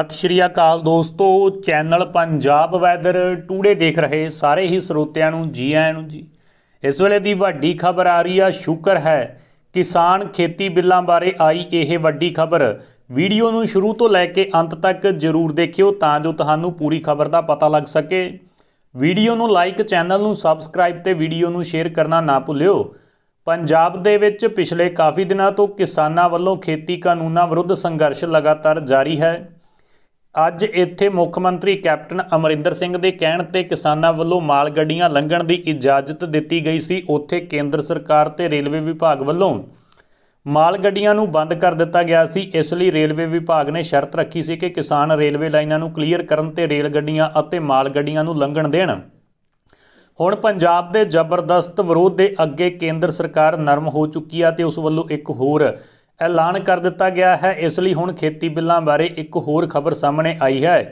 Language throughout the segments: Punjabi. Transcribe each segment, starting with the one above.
ਸਤਿ ਸ਼੍ਰੀ ਅਕਾਲ ਦੋਸਤੋ ਚੈਨਲ ਪੰਜਾਬ ਵੈਦਰ ਟੂਡੇ ਦੇਖ ਰਹੇ ਸਾਰੇ ਹੀ ਸਰੋਤਿਆਂ ਨੂੰ ਜੀ ਆਇਆਂ ਨੂੰ ਜੀ ਇਸ ਵੇਲੇ ਦੀ ਵੱਡੀ ਖਬਰ ਆ ਰਹੀ ਆ ਸ਼ੁਕਰ ਹੈ ਕਿਸਾਨ ਖੇਤੀ ਬਿੱਲਾਂ ਬਾਰੇ ਆਈ ਇਹ ਵੱਡੀ ਖਬਰ ਵੀਡੀਓ ਨੂੰ ਸ਼ੁਰੂ ਤੋਂ ਲੈ ਕੇ ਅੰਤ ਤੱਕ ਜ਼ਰੂਰ ਦੇਖਿਓ ਤਾਂ ਜੋ ਤੁਹਾਨੂੰ ਪੂਰੀ ਖਬਰ ਦਾ ਪਤਾ ਲੱਗ ਸਕੇ ਵੀਡੀਓ ਨੂੰ ਲਾਈਕ ਚੈਨਲ ਨੂੰ ਸਬਸਕ੍ਰਾਈਬ ਤੇ ਵੀਡੀਓ ਨੂੰ ਸ਼ੇਅਰ ਕਰਨਾ ਨਾ ਭੁੱਲਿਓ ਪੰਜਾਬ ਦੇ ਵਿੱਚ ਪਿਛਲੇ ਕਾਫੀ ਦਿਨਾਂ ਤੋਂ ਕਿਸਾਨਾਂ ਵੱਲੋਂ ਖੇਤੀ ਕਾਨੂੰਨਾਂ ਵਿਰੁੱਧ ਸੰਘਰਸ਼ ਲਗਾਤਾਰ ਜਾਰੀ ਹੈ ਅੱਜ ਇੱਥੇ ਮੁੱਖ ਮੰਤਰੀ ਕੈਪਟਨ ਅਮਰਿੰਦਰ ਸਿੰਘ ਦੇ ਕਹਿਣ ਤੇ ਕਿਸਾਨਾਂ ਵੱਲੋਂ ਮਾਲ ਗੱਡੀਆਂ ਲੰਘਣ ਦੀ ਇਜਾਜ਼ਤ ਦਿੱਤੀ ਗਈ ਸੀ ਉੱਥੇ ਕੇਂਦਰ ਸਰਕਾਰ ਤੇ ਰੇਲਵੇ ਵਿਭਾਗ ਵੱਲੋਂ ਮਾਲ ਗੱਡੀਆਂ ਨੂੰ ਬੰਦ ਕਰ ਦਿੱਤਾ ਗਿਆ ਸੀ ਇਸ ਲਈ ਰੇਲਵੇ ਵਿਭਾਗ ਨੇ ਸ਼ਰਤ ਰੱਖੀ ਸੀ ਕਿ ਕਿਸਾਨ ਰੇਲਵੇ ਲਾਈਨਾਂ ਨੂੰ ਕਲੀਅਰ ਕਰਨ ਤੇ ਰੇਲ ਗੱਡੀਆਂ ਅਤੇ ਮਾਲ ਗੱਡੀਆਂ ਨੂੰ ਲੰਘਣ ਦੇਣ ਹੁਣ ਪੰਜਾਬ ਦੇ ਜ਼ਬਰਦਸਤ ਵਿਰੋਧ ਦੇ ਅੱਗੇ ਕੇਂਦਰ ਸਰਕਾਰ ਨਰਮ ਹੋ ਚੁੱਕੀ ਆ ਤੇ ਉਸ ਵੱਲੋਂ ਇੱਕ ਹੋਰ ਐਲਾਨ ਕਰ ਦਿੱਤਾ ਗਿਆ ਹੈ ਇਸ ਲਈ ਹੁਣ ਖੇਤੀ ਬਿੱਲਾਂ ਬਾਰੇ ਇੱਕ ਹੋਰ ਖਬਰ ਸਾਹਮਣੇ ਆਈ ਹੈ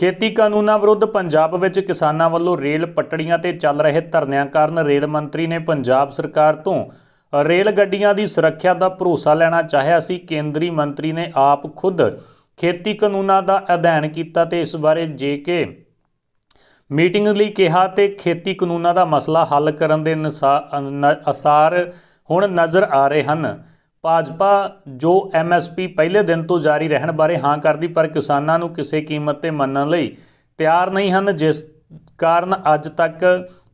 ਖੇਤੀ ਕਾਨੂੰਨਾਂ ਵਿਰੁੱਧ ਪੰਜਾਬ ਵਿੱਚ ਕਿਸਾਨਾਂ ਵੱਲੋਂ ਰੇਲ ਪਟੜੀਆਂ ਤੇ ਚੱਲ ਰਹੇ ਧਰਨਿਆਂ ਕਾਰਨ ਰੇਲ ਮੰਤਰੀ ਨੇ ਪੰਜਾਬ ਸਰਕਾਰ ਤੋਂ ਰੇਲ ਗੱਡੀਆਂ ਦੀ ਸੁਰੱਖਿਆ ਦਾ ਭਰੋਸਾ ਲੈਣਾ ਚਾਹਿਆ ਸੀ ਕੇਂਦਰੀ ਮੰਤਰੀ ਨੇ ਆਪ ਖੁਦ ਖੇਤੀ ਕਾਨੂੰਨਾਂ ਦਾ ਅਧਿਐਨ ਕੀਤਾ ਤੇ ਇਸ ਬਾਰੇ ਜੇਕੇ ਮੀਟਿੰਗ ਲਈ ਕਿਹਾ ਤੇ ਖੇਤੀ ਕਾਨੂੰਨਾਂ ਦਾ ਮਸਲਾ ਹੱਲ ਕਰਨ ਦੇ ਅਸਾਰ ਹੁਣ ਨਜ਼ਰ ਆ ਰਹੇ ਹਨ ਭਾਜਪਾ ਜੋ ਐਮਐਸਪੀ ਪਹਿਲੇ ਦਿਨ ਤੋਂ ਜਾਰੀ ਰਹਿਣ ਬਾਰੇ ਹਾਂ ਕਰਦੀ ਪਰ ਕਿਸਾਨਾਂ ਨੂੰ ਕਿਸੇ ਕੀਮਤ ਤੇ ਮੰਨਣ ਲਈ ਤਿਆਰ ਨਹੀਂ ਹਨ ਜਿਸ ਕਾਰਨ ਅੱਜ ਤੱਕ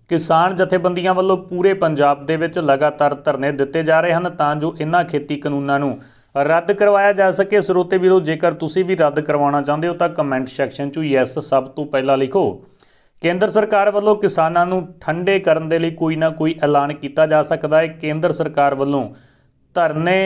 ਕਿਸਾਨ ਜਥੇਬੰਦੀਆਂ ਵੱਲੋਂ ਪੂਰੇ ਪੰਜਾਬ ਦੇ ਵਿੱਚ ਲਗਾਤਾਰ ਧਰਨੇ ਦਿੱਤੇ ਜਾ ਰਹੇ ਹਨ ਤਾਂ ਜੋ ਇਹਨਾਂ ਖੇਤੀ ਕਾਨੂੰਨਾਂ ਨੂੰ ਰੱਦ ਕਰਵਾਇਆ ਜਾ ਸਕੇ ਸਰੋਤੇ ਵੀਰੋ ਜੇਕਰ ਤੁਸੀਂ ਵੀ ਰੱਦ ਕਰਵਾਉਣਾ ਚਾਹੁੰਦੇ ਹੋ ਤਾਂ ਕਮੈਂਟ ਸੈਕਸ਼ਨ 'ਚ ਯੈਸ ਸਭ ਤੋਂ ਪਹਿਲਾਂ ਲਿਖੋ ਕੇਂਦਰ ਸਰਕਾਰ ਵੱਲੋਂ ਕਿਸਾਨਾਂ ਨੂੰ ਠੰਡੇ ਕਰਨ ਦੇ ਲਈ ਕੋਈ ਨਾ ਕੋਈ ਐਲਾਨ ਕੀਤਾ ਜਾ ਸਕਦਾ ਹੈ ਕੇਂਦਰ ਸਰਕਾਰ ਵੱਲੋਂ ਧਰਨੇ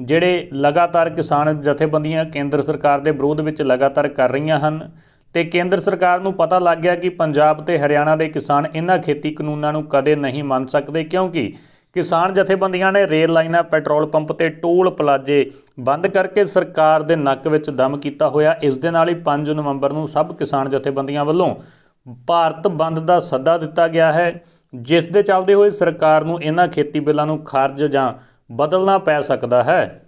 ਜਿਹੜੇ ਲਗਾਤਾਰ ਕਿਸਾਨ ਜਥੇਬੰਦੀਆਂ ਕੇਂਦਰ ਸਰਕਾਰ ਦੇ ਵਿਰੋਧ ਵਿੱਚ ਲਗਾਤਾਰ ਕਰ ਰਹੀਆਂ ਹਨ ਤੇ ਕੇਂਦਰ ਸਰਕਾਰ ਨੂੰ ਪਤਾ ਲੱਗ ਗਿਆ ਕਿ ਪੰਜਾਬ ਤੇ ਹਰਿਆਣਾ ਦੇ ਕਿਸਾਨ ਇਹਨਾਂ ਖੇਤੀ ਕਾਨੂੰਨਾਂ ਨੂੰ ਕਦੇ ਨਹੀਂ ਮੰਨ ਸਕਦੇ ਕਿਉਂਕਿ ਕਿਸਾਨ ਜਥੇਬੰਦੀਆਂ ਨੇ ਰੇਲ ਲਾਈਨਾਂ ਪੈਟਰੋਲ ਪੰਪ ਤੇ ਟੋਲ ਪਲਾਜੇ ਬੰਦ ਕਰਕੇ ਸਰਕਾਰ ਦੇ ਨੱਕ ਵਿੱਚ ਦਮ ਕੀਤਾ ਹੋਇਆ ਇਸ ਦੇ ਨਾਲ ਹੀ 5 ਨਵੰਬਰ ਨੂੰ ਸਭ ਕਿਸਾਨ ਜਥੇਬੰਦੀਆਂ ਵੱਲੋਂ ਭਾਰਤ ਬੰਦ ਦਾ ਸੱਦਾ ਦਿੱਤਾ ਗਿਆ ਹੈ ਜਿਸ ਦੇ ਚੱਲਦੇ ਹੋਏ ਸਰਕਾਰ ਨੂੰ ਇਹਨਾਂ ਖੇਤੀ ਬਿੱਲਾਂ ਨੂੰ ਖਾਰਜ ਜਾਂ ਬਦਲਣਾ ਪੈ ਸਕਦਾ ਹੈ